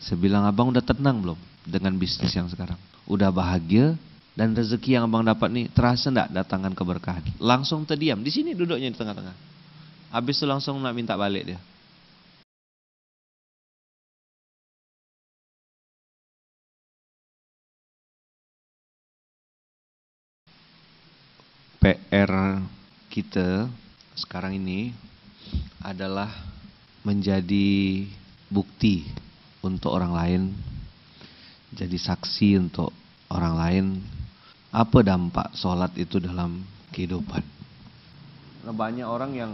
Saya bilang abang udah tenang belum dengan bisnis yang sekarang? Udah bahagia dan rezeki yang abang dapat nih terasa ndak datangan keberkahan? Langsung terdiam di sini duduknya di tengah-tengah. Habis itu langsung nak minta balik dia. PR kita sekarang ini adalah menjadi bukti untuk orang lain, jadi saksi untuk orang lain. Apa dampak sholat itu dalam kehidupan? banyak orang yang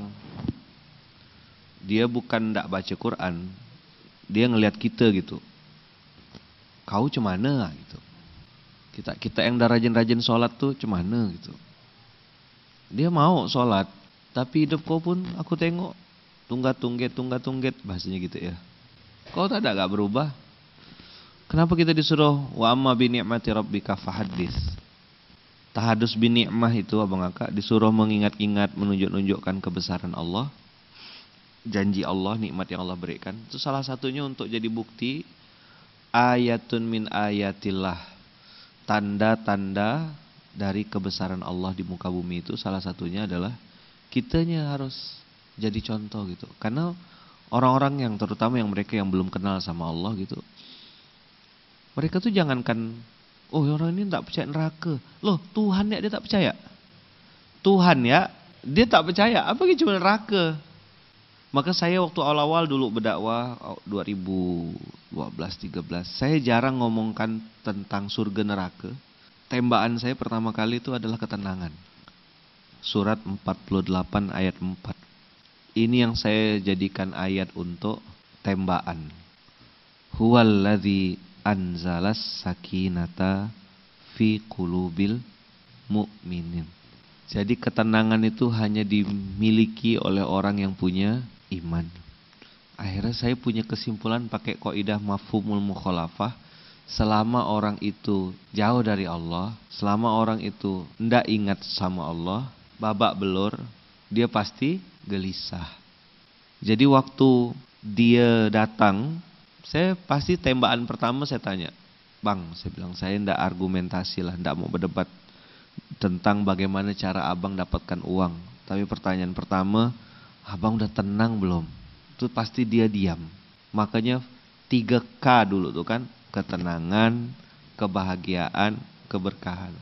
dia bukan tidak baca Quran, dia ngelihat kita gitu. Kau cemana gitu. Kita kita yang dah rajin-rajin sholat tuh cemana gitu. Dia mau sholat, tapi hidup kau pun aku tengok tunggat tungget tunggat tungget bahasanya gitu ya Kau tak ada gak berubah? Kenapa kita disuruh wa amma bi ni'mati rabbika fahaddis? Tahadus bi ni'mah itu Abang Kakak disuruh mengingat-ingat menunjuk-nunjukkan kebesaran Allah. Janji Allah, nikmat yang Allah berikan. Itu salah satunya untuk jadi bukti ayatun min ayatillah. Tanda-tanda dari kebesaran Allah di muka bumi itu salah satunya adalah kitanya harus jadi contoh gitu. Karena orang-orang yang terutama yang mereka yang belum kenal sama Allah gitu mereka tuh jangankan oh orang ini tak percaya neraka loh Tuhan ya dia tak percaya Tuhan ya dia tak percaya apa gitu cuma neraka maka saya waktu awal-awal dulu berdakwah 2012 13 saya jarang ngomongkan tentang surga neraka tembakan saya pertama kali itu adalah ketenangan surat 48 ayat 4 ini yang saya jadikan ayat untuk tembakan. Huwallazi anzalas sakinata fi qulubil mu'minin. Jadi ketenangan itu hanya dimiliki oleh orang yang punya iman. Akhirnya saya punya kesimpulan pakai kaidah mafhumul mukhalafah selama orang itu jauh dari Allah, selama orang itu ndak ingat sama Allah, babak belur, dia pasti gelisah. Jadi waktu dia datang, saya pasti tembakan pertama saya tanya, Bang, saya bilang saya tidak argumentasi lah, ndak mau berdebat tentang bagaimana cara abang dapatkan uang. Tapi pertanyaan pertama, abang udah tenang belum? Itu pasti dia diam. Makanya 3K dulu tuh kan, ketenangan, kebahagiaan, keberkahan.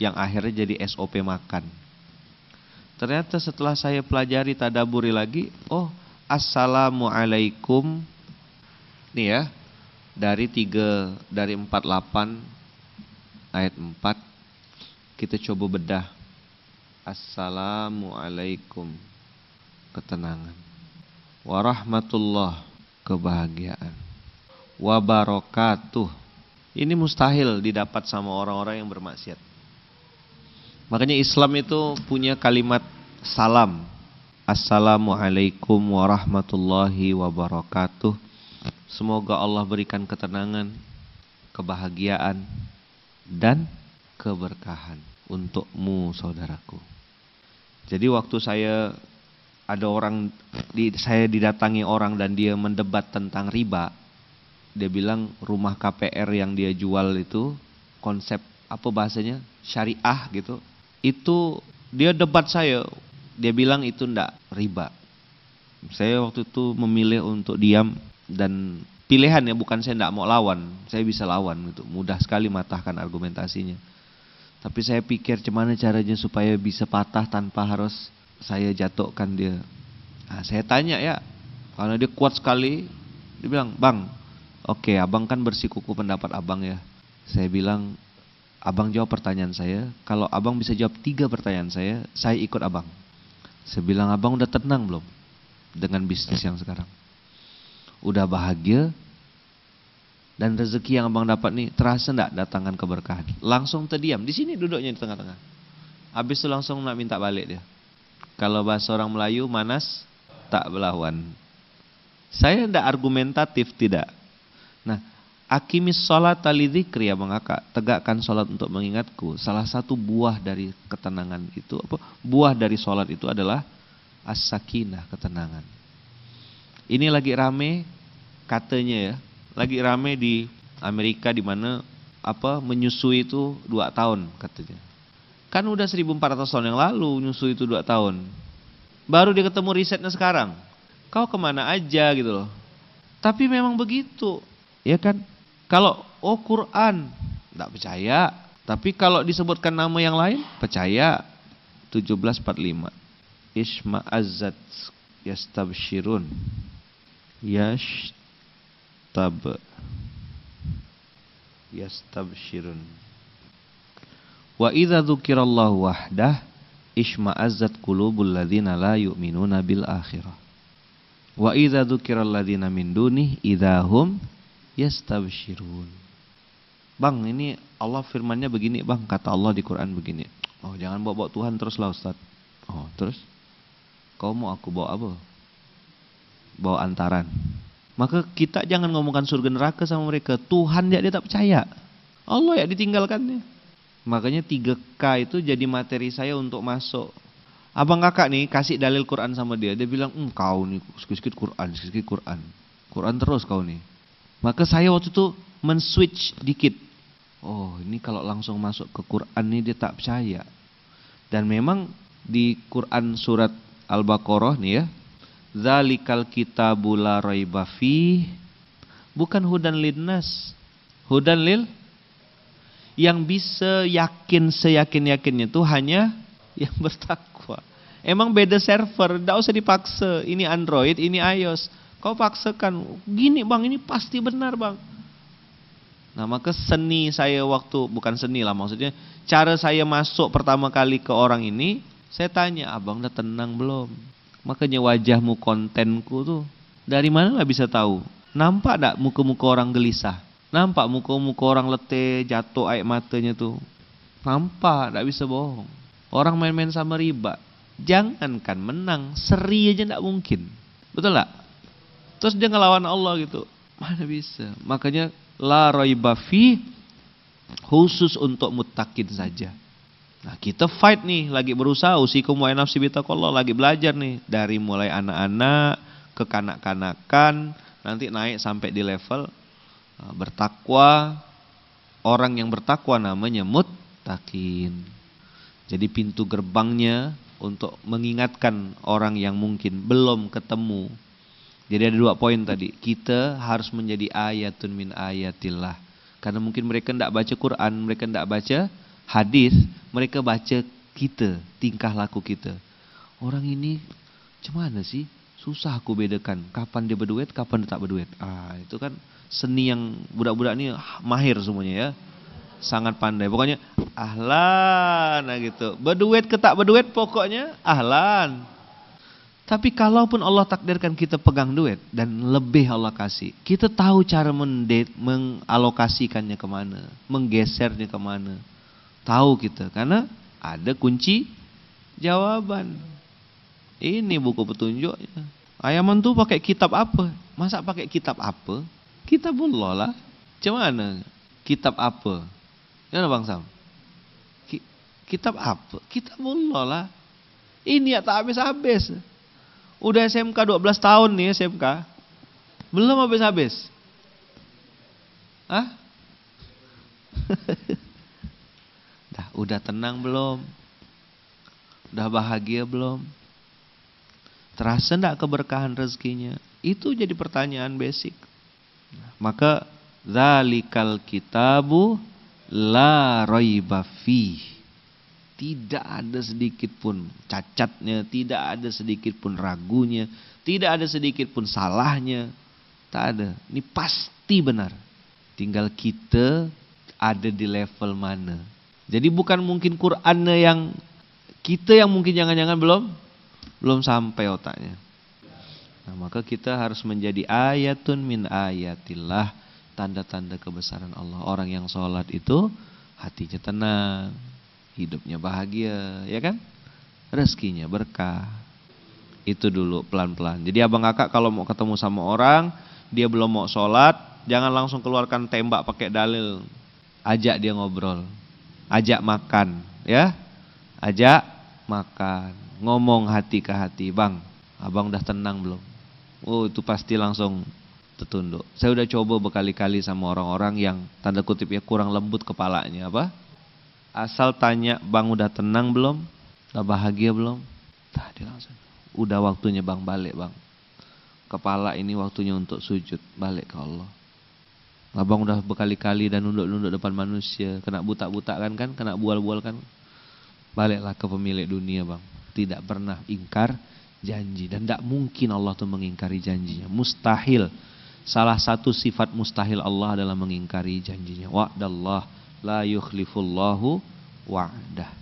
Yang akhirnya jadi SOP makan. Ternyata setelah saya pelajari tadaburi lagi, oh assalamualaikum nih ya dari tiga dari 48 ayat 4 kita coba bedah assalamualaikum ketenangan warahmatullah kebahagiaan wabarakatuh ini mustahil didapat sama orang-orang yang bermaksiat Makanya Islam itu punya kalimat salam. Assalamualaikum warahmatullahi wabarakatuh. Semoga Allah berikan ketenangan, kebahagiaan, dan keberkahan untukmu saudaraku. Jadi waktu saya ada orang di, saya didatangi orang dan dia mendebat tentang riba. Dia bilang rumah KPR yang dia jual itu konsep apa bahasanya? syariah gitu itu dia debat saya dia bilang itu ndak riba saya waktu itu memilih untuk diam dan pilihan ya bukan saya ndak mau lawan saya bisa lawan gitu mudah sekali matahkan argumentasinya tapi saya pikir gimana caranya supaya bisa patah tanpa harus saya jatuhkan dia nah, saya tanya ya karena dia kuat sekali dia bilang bang oke okay, abang kan bersikuku pendapat abang ya saya bilang Abang jawab pertanyaan saya. Kalau abang bisa jawab tiga pertanyaan saya, saya ikut abang. Saya bilang abang udah tenang belum dengan bisnis yang sekarang? Udah bahagia? Dan rezeki yang abang dapat nih terasa ndak datangan keberkahan? Langsung terdiam. Di sini duduknya di tengah-tengah. Habis itu langsung nak minta balik dia. Kalau bahasa orang Melayu, manas tak berlawan. Saya ndak argumentatif tidak. Nah, Akimis sholat talidikri ya mengakak tegakkan sholat untuk mengingatku. Salah satu buah dari ketenangan itu, apa, buah dari sholat itu adalah as-sakinah ketenangan. Ini lagi rame katanya ya, lagi rame di Amerika di mana apa menyusui itu dua tahun katanya. Kan udah 1400 tahun yang lalu menyusui itu dua tahun. Baru dia ketemu risetnya sekarang. Kau kemana aja gitu loh. Tapi memang begitu, ya kan? Kalau oh Quran, tidak percaya. Tapi kalau disebutkan nama yang lain, percaya. 1745. Isma azad yastabshirun. yastab Yastabshirun. Wa idza dzukirallahu wahdah azad qulubul ladzina la yu'minuna bil akhirah. Wa idza dzukiralladzina min dunih idahum yastabshirun. Bang, ini Allah firmannya begini, Bang. Kata Allah di Quran begini. Oh, jangan bawa-bawa Tuhan terus lah, Ustaz. Oh, terus kau mau aku bawa apa? Bawa antaran. Maka kita jangan ngomongkan surga neraka sama mereka. Tuhan ya dia tak percaya. Allah ya ditinggalkannya. Makanya 3K itu jadi materi saya untuk masuk Abang kakak nih kasih dalil Quran sama dia, dia bilang, "Hmm, kau nih sedikit Quran, sedikit Quran. Quran terus kau nih." Maka saya waktu itu menswitch dikit. Oh ini kalau langsung masuk ke Quran ini dia tak percaya. Dan memang di Quran surat Al-Baqarah nih ya. Zalikal kitabula raiba bukan hudan linnas. Hudan lil yang bisa yakin seyakin-yakinnya itu hanya yang bertakwa. Emang beda server, tidak usah dipaksa. Ini Android, ini iOS. Kau paksakan, gini bang ini pasti benar bang. Nah maka seni saya waktu, bukan seni lah maksudnya, cara saya masuk pertama kali ke orang ini, saya tanya abang udah tenang belum? Makanya wajahmu kontenku tuh, dari mana lah bisa tahu? Nampak tak muka-muka orang gelisah? Nampak muka-muka orang letih, jatuh air matanya tuh? Nampak, tak bisa bohong. Orang main-main sama riba, jangankan menang, seri aja tidak mungkin. Betul tak? Terus dia ngelawan Allah gitu. Mana bisa? Makanya la raibafi khusus untuk mutakin saja. Nah, kita fight nih, lagi berusaha usikum wa nafsi bitakallah, lagi belajar nih dari mulai anak-anak ke kanak-kanakan, nanti naik sampai di level eh, bertakwa. Orang yang bertakwa namanya mutakin Jadi pintu gerbangnya untuk mengingatkan orang yang mungkin belum ketemu jadi ada dua poin tadi. Kita harus menjadi ayatun min ayatillah. Karena mungkin mereka tidak baca Quran, mereka tidak baca hadis, mereka baca kita, tingkah laku kita. Orang ini gimana sih? Susah aku bedakan kapan dia berduet, kapan dia tak berduet. Ah, itu kan seni yang budak-budak ini ah, mahir semuanya ya. Sangat pandai. Pokoknya ahlan nah gitu. Berduet ke tak berduet pokoknya ahlan. Tapi kalaupun Allah takdirkan kita pegang duit dan lebih Allah kasih, kita tahu cara mendet, mengalokasikannya kemana, menggesernya kemana. Tahu kita karena ada kunci jawaban. Ini buku petunjuknya. Ayaman tuh pakai kitab apa? Masa pakai kitab apa? Kitabullah lah. Cuman kitab apa? Gimana ya, Bang Sam? kitab apa? Kitabullah lah. Ini ya tak habis-habis. Udah SMK 12 tahun nih SMK. Belum habis-habis. ah Dah, udah tenang belum? Udah bahagia belum? Terasa enggak keberkahan rezekinya? Itu jadi pertanyaan basic. Maka zalikal kitabu la raiba tidak ada sedikit pun cacatnya, tidak ada sedikit pun ragunya, tidak ada sedikit pun salahnya. Tak ada. Ini pasti benar. Tinggal kita ada di level mana. Jadi bukan mungkin Qur'annya yang kita yang mungkin jangan-jangan belum belum sampai otaknya. Nah, maka kita harus menjadi ayatun min ayatillah, tanda-tanda kebesaran Allah. Orang yang sholat itu hatinya tenang, hidupnya bahagia, ya kan? Rezekinya berkah. Itu dulu pelan-pelan. Jadi abang kakak kalau mau ketemu sama orang, dia belum mau sholat, jangan langsung keluarkan tembak pakai dalil. Ajak dia ngobrol, ajak makan, ya. Ajak makan, ngomong hati ke hati, bang, abang udah tenang belum? Oh itu pasti langsung tertunduk. Saya udah coba berkali-kali sama orang-orang yang tanda kutip ya kurang lembut kepalanya apa? Asal tanya bang udah tenang belum? Udah bahagia belum? Tadi langsung. Udah waktunya bang balik bang. Kepala ini waktunya untuk sujud balik ke Allah. Abang udah berkali-kali dan nunduk-nunduk depan manusia. Kena butak-butakan, kan Kena bual-bual kan? Baliklah ke pemilik dunia bang. Tidak pernah ingkar janji. Dan tidak mungkin Allah tuh mengingkari janjinya. Mustahil. Salah satu sifat mustahil Allah adalah mengingkari janjinya. Wa'dallah la yukhlifullahu wa'dah.